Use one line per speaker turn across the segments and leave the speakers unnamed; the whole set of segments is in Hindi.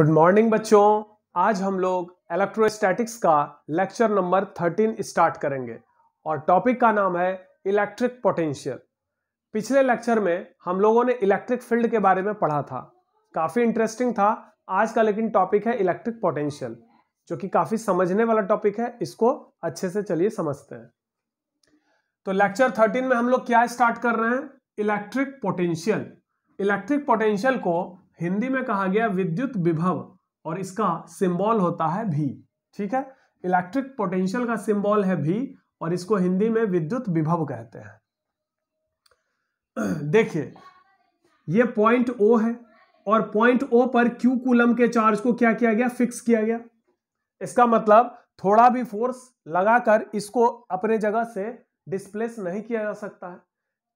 गुड मॉर्निंग बच्चों आज हम लोग इलेक्ट्रोस्टैटिक्स का लेक्चर नंबर 13 स्टार्ट करेंगे और टॉपिक का नाम है इलेक्ट्रिक पोटेंशियल पिछले लेक्चर में हम लोगों ने इलेक्ट्रिक फील्ड के बारे में पढ़ा था काफ़ी इंटरेस्टिंग था आज का लेकिन टॉपिक है इलेक्ट्रिक पोटेंशियल जो कि काफ़ी समझने वाला टॉपिक है इसको अच्छे से चलिए समझते हैं तो लेक्चर थर्टीन में हम लोग क्या स्टार्ट कर रहे हैं इलेक्ट्रिक पोटेंशियल इलेक्ट्रिक पोटेंशियल को हिंदी में कहा गया विद्युत विभव और इसका सिंबल होता है भी ठीक है इलेक्ट्रिक पोटेंशियल का सिंबल है भी और इसको हिंदी में विद्युत विभव कहते हैं देखिए ये पॉइंट ओ है और पॉइंट ओ पर क्यू कूलम के चार्ज को क्या किया गया फिक्स किया गया इसका मतलब थोड़ा भी फोर्स लगाकर इसको अपने जगह से डिस्प्लेस नहीं किया जा सकता है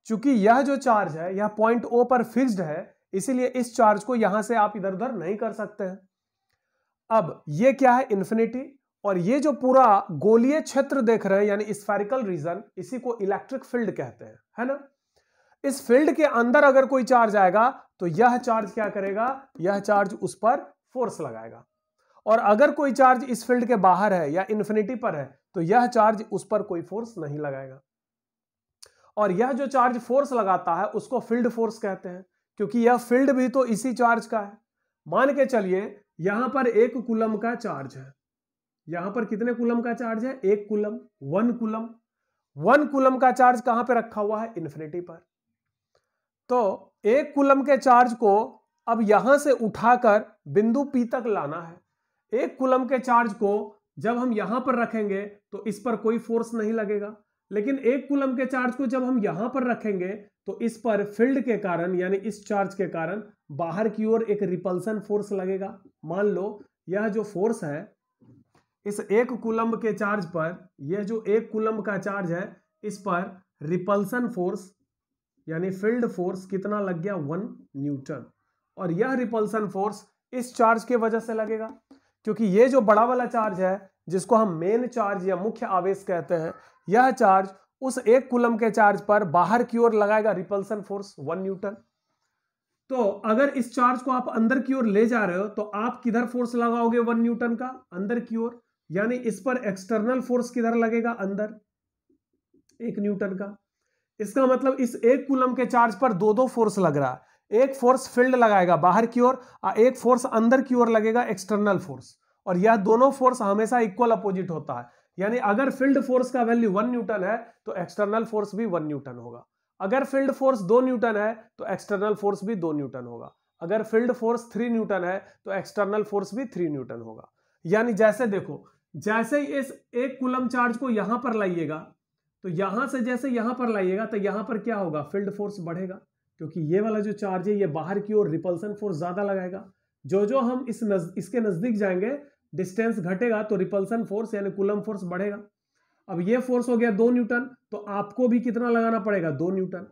क्योंकि यह जो चार्ज है यह पॉइंट ओ पर फिक्स्ड है इसीलिए इस चार्ज को यहां से आप इधर उधर नहीं कर सकते हैं अब ये क्या है इन्फिनिटी और ये जो पूरा गोलीय क्षेत्र देख रहे हैं यानी स्फेरिकल रीजन इसी को इलेक्ट्रिक फील्ड कहते हैं है ना इस फील्ड के अंदर अगर कोई चार्ज आएगा तो यह चार्ज क्या करेगा यह चार्ज उस पर फोर्स लगाएगा और अगर कोई चार्ज इस फील्ड के बाहर है या इन्फिनिटी पर है तो यह चार्ज उस पर कोई फोर्स नहीं लगाएगा और यह जो चार्ज फोर्स लगाता है उसको फील्ड फोर्स कहते हैं क्योंकि यह फील्ड भी तो इसी चार्ज का है मान के चलिए यहां पर एक कुलम का चार्ज है यहां पर कितने कुलम का चार्ज है एक coulomb one coulomb one coulomb का चार्ज कहां पे रखा हुआ है इन्फिनिटी पर तो एक कुलम के चार्ज को अब यहां से उठाकर बिंदु पी तक लाना है एक कुलम के चार्ज को जब हम यहां पर रखेंगे तो इस पर कोई फोर्स नहीं लगेगा लेकिन एक कुलम के चार्ज को जब हम यहां पर रखेंगे तो इस पर फील्ड के कारण यानी इस चार्ज के कारण बाहर की ओर एक रिपल्सन फोर्स लगेगा मान लो यह जो फोर्स है इस एक कुलम के चार्ज पर यह जो एक कुलम का चार्ज है इस पर रिपल्सन फोर्स यानी फील्ड फोर्स कितना लग गया वन न्यूटन और यह रिपल्सन फोर्स इस चार्ज के वजह से लगेगा क्योंकि यह जो बड़ा वाला चार्ज है जिसको हम मेन चार्ज या मुख्य आवेश कहते हैं यह चार्ज उस एक कुलम के चार्ज पर बाहर की ओर लगाएगा रिपल्सन फोर्स वन न्यूटन तो अगर इस चार्ज को आप अंदर की ओर ले जा रहे हो तो आप किधर फोर्स लगाओगे वन न्यूटन का अंदर की ओर यानी इस पर एक्सटर्नल फोर्स किधर लगेगा अंदर एक न्यूटन का इसका मतलब इस एक कुलम के चार्ज पर दो दो फोर्स लग रहा है एक फोर्स फील्ड लगाएगा बाहर की ओर और एक फोर्स अंदर की ओर लगेगा एक्सटर्नल फोर्स और यह दोनों फोर्स हमेशा इक्वल अपोजिट होता है यानी अगर फील्ड फोर्स का वैल्यू वन न्यूटन है तो एक्सटर्नल फोर्स भी वन न्यूटन होगा अगर फील्ड फोर्स दो न्यूटन है तो एक्सटर्नल फोर्स भी दो न्यूटन होगा अगर फील्ड फोर्स थ्री न्यूटन है तो एक्सटर्नल फोर्स भी थ्री न्यूटन होगा यानी जैसे देखो जैसे ही इस एक कुलम चार्ज को यहां पर लाइएगा तो यहां से जैसे यहां पर लाइएगा तो यहां पर क्या होगा फील्ड फोर्स बढ़ेगा क्योंकि ये वाला जो चार्ज है ये बाहर की ओर रिपल्सन फोर्स ज्यादा लगाएगा जो जो हम इस नज, इसके नजदीक जाएंगे डिस्टेंस घटेगा तो रिपल्सन फोर्स यानी कुलम फोर्स बढ़ेगा अब ये फोर्स हो गया दो न्यूटन तो आपको भी कितना लगाना पड़ेगा दो न्यूटन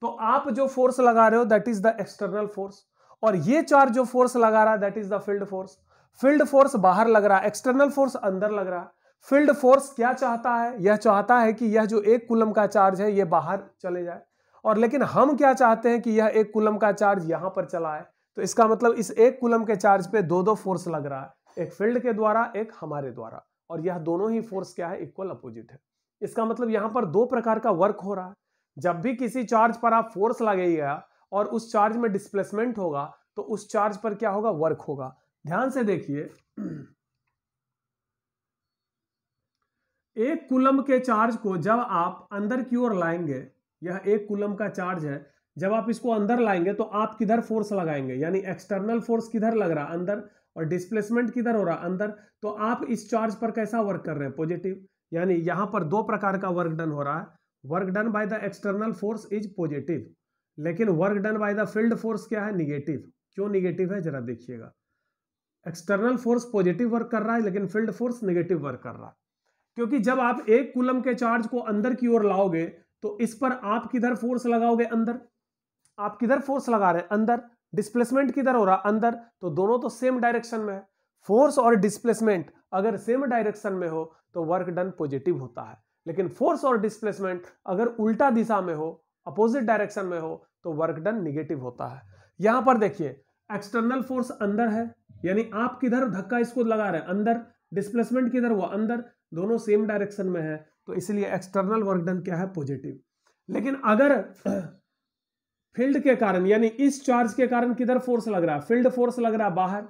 तो आप जो फोर्स लगा रहे हो that is the external force और ये चार जो फोर्स लगा रहा है that is the field force field force बाहर लग रहा है एक्सटर्नल फोर्स अंदर लग रहा है फील्ड फोर्स क्या चाहता है यह चाहता है कि यह जो एक कुलम का चार्ज है यह बाहर चले जाए और लेकिन हम क्या चाहते हैं कि यह एक कुलम का चार्ज यहां पर चला है तो इसका मतलब इस एक कुलम के चार्ज पे दो दो फोर्स लग रहा है एक फील्ड के द्वारा एक हमारे द्वारा और यह दोनों ही फोर्स क्या है इक्वल अपोजिट है इसका मतलब यहां पर दो प्रकार का वर्क हो रहा है जब भी किसी चार्ज पर आप फोर्स लगेगा और उस चार्ज में डिस्प्लेसमेंट होगा तो उस चार्ज पर क्या होगा वर्क होगा ध्यान से देखिए एक कुलम के चार्ज को जब आप अंदर की ओर लाएंगे यह एक कुलम का चार्ज है जब आप इसको अंदर लाएंगे तो आप किधर फोर्स लगाएंगे यानी एक्सटर्नल फोर्स किधर लग रहा अंदर और डिस्प्लेसमेंट किधर हो रहा अंदर तो आप इस चार्ज पर कैसा वर्क कर रहे हैं पॉजिटिव यानी यहां पर दो प्रकार का वर्क डन हो रहा है work done by the external force is positive लेकिन work done by the field force क्या है निगेटिव क्यों निगेटिव है जरा देखिएगा एक्सटर्नल फोर्स पॉजिटिव वर्क कर रहा है लेकिन फील्ड फोर्स निगेटिव वर्क कर रहा है क्योंकि जब आप एक कुलम के चार्ज को अंदर की ओर लाओगे तो इस पर आप किधर फोर्स लगाओगे अंदर आप किधर फोर्स लगा रहे हैं अंदर डिस्प्लेसमेंट किधर हो रहा अंदर तो दोनों तो सेम डायरेक्शन में है फोर्स और डिस्प्लेसमेंट अगर सेम डायरेक्शन में हो तो वर्क डन पॉजिटिव होता है लेकिन फोर्स और डिस्प्लेसमेंट अगर उल्टा दिशा में हो अपोजिट डायरेक्शन में हो तो वर्क डन निगेटिव होता है यहां पर देखिए एक्सटर्नल फोर्स अंदर है यानी आप किधर धक्का इसको लगा रहे हैं अंदर डिस्प्लेसमेंट किधर हुआ अंदर दोनों सेम डायरेक्शन में है तो इसलिए एक्सटर्नल वर्क डन क्या है पॉजिटिव लेकिन अगर फील्ड के कारण यानी इस चार्ज के कारण किधर फोर्स लग रहा है फील्ड फोर्स लग रहा है बाहर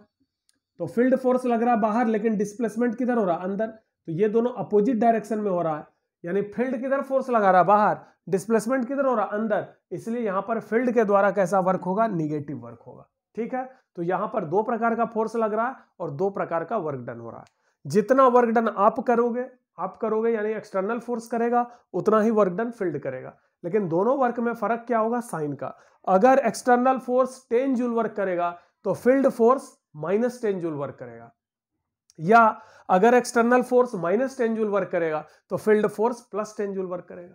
तो फील्ड फोर्स लग रहा है बाहर लेकिन डिस्प्लेसमेंट किधर हो रहा है अंदर तो ये दोनों अपोजिट डायरेक्शन में हो रहा है यानी फील्ड किधर फोर्स लगा रहा है बाहर डिस्प्लेसमेंट किधर हो रहा है अंदर इसलिए यहां पर फील्ड के द्वारा कैसा वर्क होगा निगेटिव वर्क होगा ठीक है तो यहां पर दो प्रकार का फोर्स लग रहा है और दो प्रकार का वर्क डन हो रहा है जितना वर्क डन आप करोगे आप करोगे यानी एक्सटर्नल फोर्स करेगा उतना ही वर्क डन फील्ड करेगा लेकिन दोनों वर्क में फर्क क्या होगा साइन का अगर external force ten joule work करेगा तो field force minus ten joule work करेगा या अगर external force minus ten joule work करेगा तो field force plus ten joule work करेगा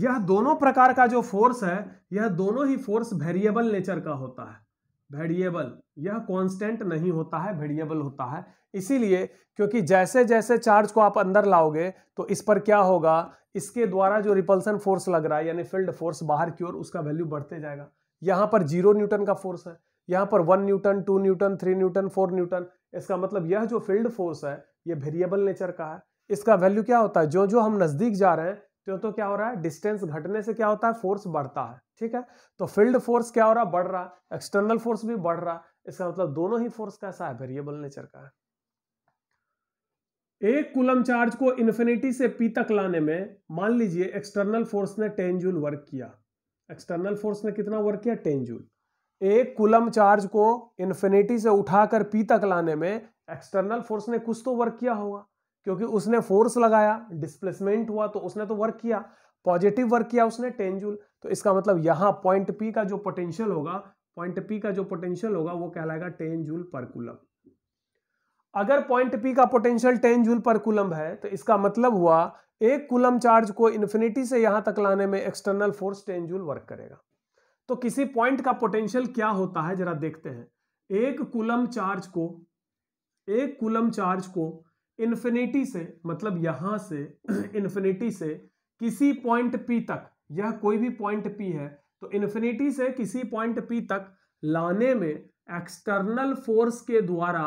यह दोनों प्रकार का जो फोर्स है यह दोनों ही फोर्स वेरिएबल नेचर का होता है वेरिएबल यह कांस्टेंट नहीं होता है वेरिएबल होता है इसीलिए क्योंकि जैसे जैसे चार्ज को आप अंदर लाओगे तो इस पर क्या होगा इसके द्वारा जो रिपल्सन फोर्स लग रहा है यानी फील्ड फोर्स बाहर की ओर उसका वैल्यू बढ़ते जाएगा यहाँ पर जीरो न्यूटन का फोर्स है यहाँ पर one newton two newton three newton four newton इसका मतलब यह जो फील्ड फोर्स है यह वेरिएबल नेचर का है इसका वैल्यू क्या होता है जो जो हम नज़दीक जा रहे हैं तो तो क्या हो रहा है डिस्टेंस घटने से क्या होता है फोर्स बढ़ता है ठीक है तो फील्ड फोर्स क्या हो रहा है बढ़ रहा है एक्सटर्नल फोर्स भी बढ़ रहा है इसका मतलब दोनों ही फोर्स कैसा है वेरिएबल नेचर का है एक कुलम चार्ज को इन्फिनिटी से पी तक लाने में मान लीजिए एक्सटर्नल फोर्स ने टेन जूल वर्क किया एक्सटर्नल फोर्स ने कितना वर्क किया टेन जूल एक कुलम चार्ज को इन्फिनिटी से उठाकर पी तक लाने में एक्सटर्नल फोर्स ने कुछ तो वर्क किया होगा क्योंकि उसने फोर्स लगाया डिस्प्लेसमेंट हुआ तो उसने तो वर्क किया पॉजिटिव वर्क किया उसने टेन जूल तो इसका मतलब यहां पॉइंट पी का जो पोटेंशियल होगा पॉइंट पी का जो पोटेंशियल होगा वो कहलाएगा टेन जूल पर कुलम अगर पॉइंट पी का पोटेंशियल टेन जूल पर कुलम है तो इसका मतलब हुआ एक कुलम चार्ज को इन्फिनिटी से यहां तक लाने में external force ten joule work करेगा तो किसी पॉइंट का पोटेंशियल क्या होता है जरा देखते हैं एक कुलम चार्ज को एक कुलम चार्ज को इन्फिनिटी से मतलब यहां से इन्फिनिटी से किसी पॉइंट पी तक यह कोई भी पॉइंट पी है तो इन्फिनिटी से किसी पॉइंट पी तक लाने में एक्सटर्नल फोर्स के द्वारा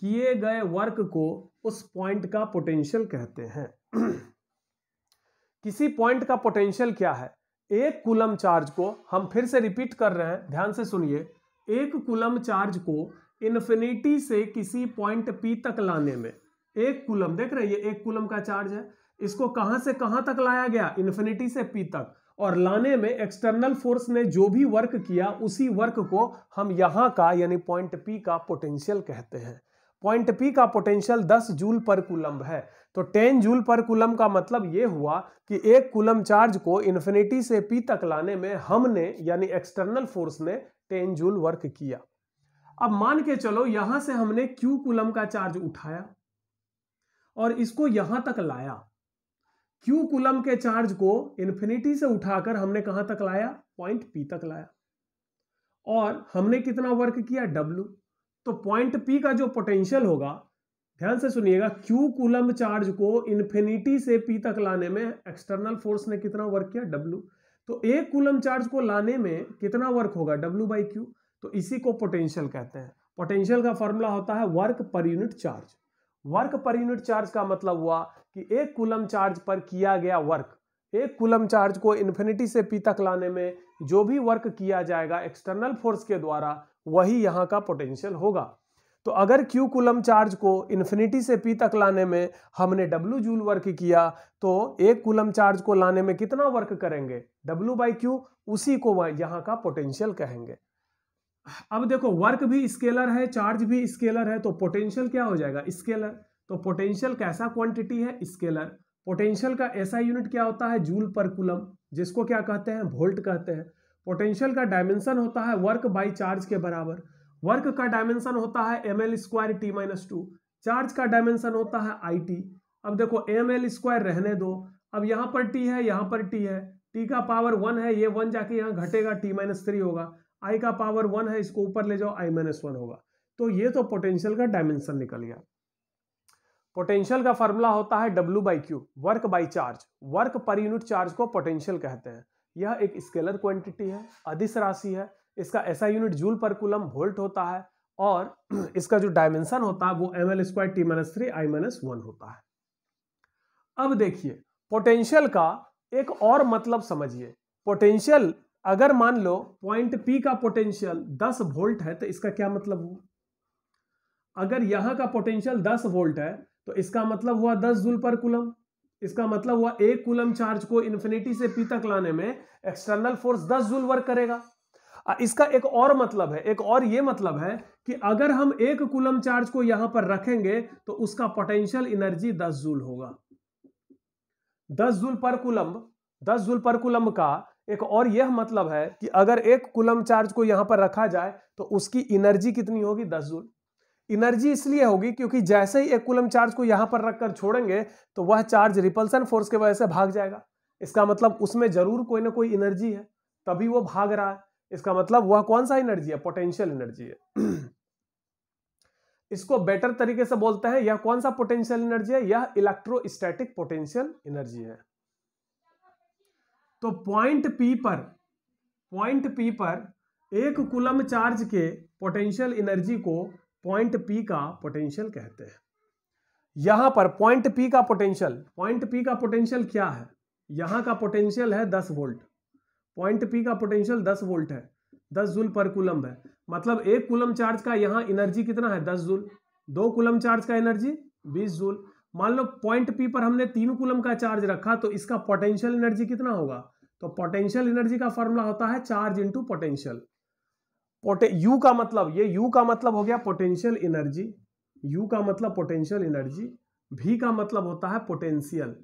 किए गए वर्क को उस पॉइंट का पोटेंशियल कहते हैं किसी पॉइंट का पोटेंशियल क्या है एक कुलम चार्ज को हम फिर से रिपीट कर रहे हैं ध्यान से सुनिए एक कुलम चार्ज को इन्फिनिटी से किसी पॉइंट पी तक लाने में एक कुलम देख रहे हैं ये एक कुलम का चार्ज है इसको कहां से कहां तक लाया गया इन्फिनिटी से पी तक और लाने में एक्सटर्नल फोर्स ने जो भी वर्क किया उसी वर्क को हम यहां का यानी पॉइंट पी का पोटेंशियल कहते हैं पॉइंट पी का पोटेंशियल 10 जूल पर कुलम्ब है तो 10 जूल पर कुलम का मतलब ये हुआ कि एक कुलम चार्ज को इन्फिनिटी से पी तक लाने में हमने यानी एक्सटर्नल फोर्स ने 10 जूल वर्क किया अब मान के चलो यहां से हमने क्यू कुलम का चार्ज उठाया और इसको यहां तक लाया क्यू कुलम के चार्ज को इन्फिनिटी से उठाकर हमने कहां तक लाया पॉइंट पी तक लाया और हमने कितना वर्क किया डब्ल्यू तो पॉइंट पी का जो पोटेंशियल होगा ध्यान से सुनिएगा क्यू कुलम चार्ज को इन्फिनिटी से पी तक लाने में एक्सटर्नल फोर्स ने कितना वर्क किया डब्ल्यू तो एक कुलम चार्ज को लाने में कितना वर्क होगा डब्ल्यू बाई क्यू तो इसी को पोटेंशियल कहते हैं पोटेंशियल का फॉर्मूला होता है वर्क पर यूनिट चार्ज वर्क पर यूनिट चार्ज का मतलब हुआ कि एक कुलम चार्ज पर किया गया वर्क एक कुलम चार्ज को इन्फिनिटी से पी तक लाने में जो भी वर्क किया जाएगा एक्सटर्नल फोर्स के द्वारा वही यहाँ का पोटेंशियल होगा तो अगर क्यू कुलम चार्ज को इन्फिनिटी से पी तक लाने में हमने डब्ल्यू जूल वर्क किया तो एक कुलम चार्ज को लाने में कितना वर्क करेंगे डब्ल्यू बाई क्यू उसी को यहाँ का पोटेंशियल कहेंगे अब देखो वर्क भी स्केलर है चार्ज भी स्केलर है तो पोटेंशियल क्या हो जाएगा स्केलर तो पोटेंशियल कैसा क्वांटिटी है स्केलर पोटेंशियल का ऐसा यूनिट क्या होता है जूल पर कुलम जिसको क्या कहते हैं वोल्ट कहते हैं पोटेंशियल का डायमेंशन होता है वर्क बाई चार्ज के बराबर वर्क का डायमेंशन होता है M L square T minus two charge का डायमेंशन होता है आई टी अब देखो एम एल स्क्वायर रहने दो अब यहाँ पर टी है यहाँ पर टी है टी का पावर वन है ये वन जाके यहाँ घटेगा टी माइनस थ्री होगा आई का पावर वन है इसको ऊपर ले जाओ आई माइनस वन होगा तो ये तो पोटेंशियल का डायमेंशन निकल गया पोटेंशियल का फॉर्मूला होता है W by Q work by charge work पर यूनिट चार्ज को पोटेंशियल कहते हैं यह एक स्केलर क्वांटिटी है अधिस राशि है इसका ऐसा यूनिट जूल पर कुलम वोल्ट होता है और इसका जो डायमेंशन होता है वो M L square T minus three I minus one होता है अब देखिए पोटेंशियल का एक और मतलब समझिए पोटेंशियल अगर मान लो पॉइंट पी का पोटेंशियल 10 वोल्ट है तो इसका क्या मतलब हुआ अगर यहां का पोटेंशियल 10 वोल्ट है तो इसका मतलब हुआ 10 जूल पर कुलम इसका मतलब हुआ एक कुलम चार्ज को इन्फिनिटी से पी तक लाने में एक्सटर्नल फोर्स 10 जूल वर्क करेगा इसका एक और मतलब है एक और ये मतलब है कि अगर हम एक कुलम चार्ज को यहां पर रखेंगे तो उसका पोटेंशियल इनर्जी दस जूल होगा दस जूल पर कुलम दस जूल पर कुलम का एक और यह मतलब है कि अगर एक कुलम चार्ज को यहां पर रखा जाए तो उसकी इनर्जी कितनी होगी दस जूल इनर्जी इसलिए होगी क्योंकि जैसे ही एक कुलम चार्ज को यहां पर रखकर छोड़ेंगे तो वह चार्ज रिपल्सन फोर्स के वजह से भाग जाएगा इसका मतलब उसमें जरूर कोई ना कोई एनर्जी है तभी वो भाग रहा है इसका मतलब वह कौन सा एनर्जी है पोटेंशियल एनर्जी है इसको बेटर तरीके से बोलते हैं यह कौन सा पोटेंशियल एनर्जी है यह इलेक्ट्रोस्टैटिक पोटेंशियल एनर्जी है तो पॉइंट पी पर पॉइंट पी पर एक कुलम चार्ज के पोटेंशियल एनर्जी को पॉइंट पी का पोटेंशियल कहते हैं यहां पर पॉइंट पी का पोटेंशियल पॉइंट पी का पोटेंशियल क्या है यहां का पोटेंशियल है दस वोल्ट पॉइंट पी का पोटेंशियल दस वोल्ट है दस जूल पर कुलम है मतलब एक कुलम चार्ज का यहां एनर्जी कितना है दस जूल दो कुलम चार्ज का एनर्जी बीस जूल मान लो पॉइंट पी पर हमने तीन कुलम का चार्ज रखा तो इसका पोटेंशियल एनर्जी कितना होगा तो पोटेंशियल एनर्जी का फॉर्मूला होता है चार्ज इंटू पोटेंशियल यू का मतलब ये यू का मतलब हो गया पोटेंशियल एनर्जी यू का मतलब पोटेंशियल एनर्जी भी का मतलब होता है पोटेंशियल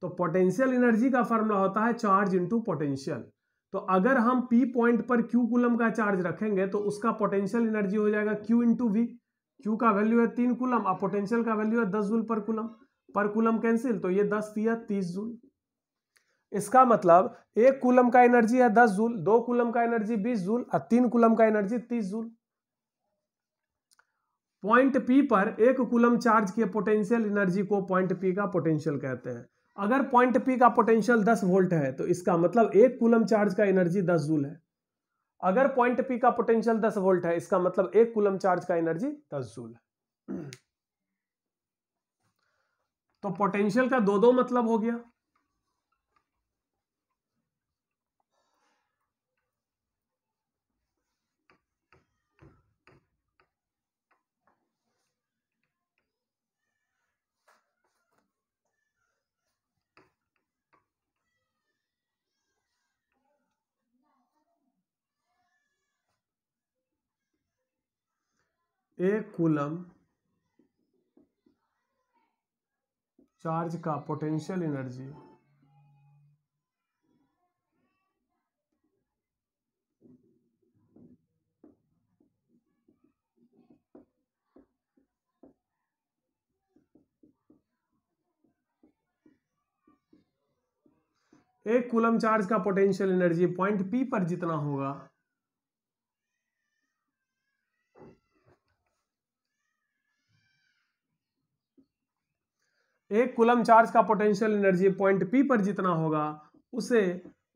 तो पोटेंशियल एनर्जी का फॉर्मूला होता है चार्ज इंटू पोटेंशियल तो अगर हम पी पॉइंट पर क्यू कुलम का चार्ज रखेंगे तो उसका पोटेंशियल एनर्जी हो जाएगा क्यू इंटू वी क्यू का वैल्यू है तीन कुलम और पोटेंशियल का वैल्यू है दस जूल पर कुलम पर कुलम कैंसिल तो ये दस दिया तीस जूल इसका मतलब एक कुलम का एनर्जी है दस जूल दो कुलम का एनर्जी बीस जूल और तीन कुलम का एनर्जी तीस जूल पॉइंट पी पर एक कुलम चार्ज के पोटेंशियल एनर्जी को पॉइंट पी का पोटेंशियल कहते हैं अगर पॉइंट पी का पोटेंशियल दस वोल्ट है तो इसका मतलब एक कुलम चार्ज का एनर्जी दस जूल है अगर पॉइंट पी का पोटेंशियल 10 वोल्ट है इसका मतलब एक कुलम चार्ज का एनर्जी 10 जूल है तो पोटेंशियल का दो दो मतलब हो गया एक कूलम चार्ज का पोटेंशियल एनर्जी एक कूलम चार्ज का पोटेंशियल एनर्जी पॉइंट पी पर जितना होगा एक कुलम चार्ज का पोटेंशियल एनर्जी पॉइंट पी पर जितना होगा उसे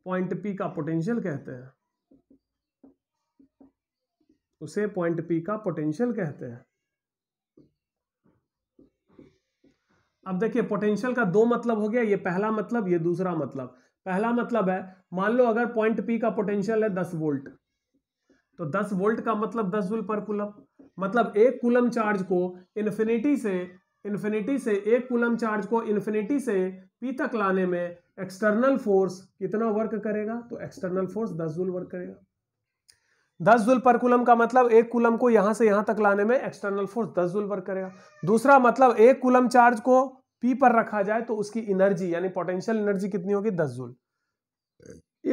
पॉइंट पी का पोटेंशियल कहते हैं उसे पॉइंट पी का पोटेंशियल कहते हैं अब देखिए पोटेंशियल का दो मतलब हो गया ये पहला मतलब ये दूसरा मतलब पहला मतलब है मान लो अगर पॉइंट पी का पोटेंशियल है दस वोल्ट तो दस वोल्ट का मतलब दस जूल पर कुलम मतलब एक कुलम चार्ज को इन्फिनिटी से इन्फिनिटी से एक कुलम चार्ज को इन्फिनिटी से पी तक लाने में एक्सटर्नल फोर्स कितना वर्क करेगा तो एक्सटर्नल फोर्स दस जूल वर्क करेगा दस जूल पर कुलम का मतलब एक कुलम को यहां से यहां तक लाने में एक्सटर्नल फोर्स दस जूल वर्क करेगा दूसरा मतलब एक कुलम चार्ज को पी पर रखा जाए तो उसकी एनर्जी यानी पोटेंशियल एनर्जी कितनी होगी दस जूल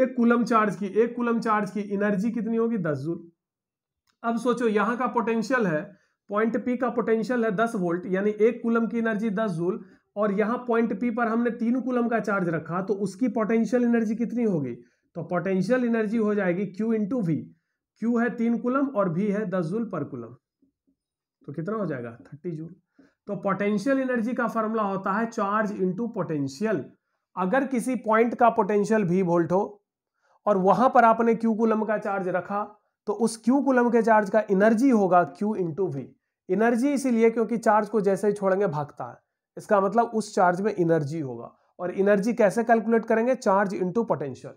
एक कुलम चार्ज की एक कुलम चार्ज की एनर्जी कितनी होगी दस जूल अब सोचो यहां का पोटेंशियल है पॉइंट पी का पोटेंशियल है दस वोल्ट यानी एक कुलम की एनर्जी दस जूल और यहाँ पॉइंट पी पर हमने तीन कुलम का चार्ज रखा तो उसकी पोटेंशियल एनर्जी कितनी होगी तो पोटेंशियल एनर्जी हो जाएगी क्यू इंटू वी क्यू है तीन कुलम और वी है दस जूल पर कुलम तो कितना हो जाएगा थर्टी जूल तो पोटेंशियल एनर्जी का फॉर्मूला होता है चार्ज इंटू पोटेंशियल अगर किसी पॉइंट का पोटेंशियल भी वोल्ट हो और वहां पर आपने क्यू कुलम का चार्ज रखा तो उस क्यू कुलम के चार्ज का एनर्जी होगा क्यू इंटू वी एनर्जी इसीलिए क्योंकि चार्ज को जैसे ही छोड़ेंगे भागता है इसका मतलब उस चार्ज में एनर्जी होगा और एनर्जी कैसे कैलकुलेट करेंगे चार्ज इंटू पोटेंशियल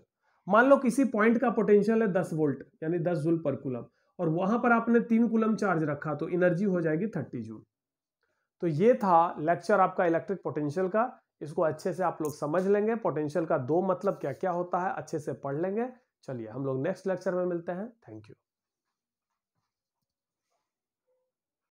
मान लो किसी पॉइंट का पोटेंशियल है दस वोल्ट यानी दस जूल पर कुलम और वहां पर आपने तीन कुलम चार्ज रखा तो एनर्जी हो जाएगी थर्टी जूल तो ये था लेक्चर आपका इलेक्ट्रिक पोटेंशियल का इसको अच्छे से आप लोग समझ लेंगे पोटेंशियल का दो मतलब क्या क्या होता है अच्छे से पढ़ लेंगे चलिए हम लोग नेक्स्ट लेक्चर में मिलते हैं थैंक यू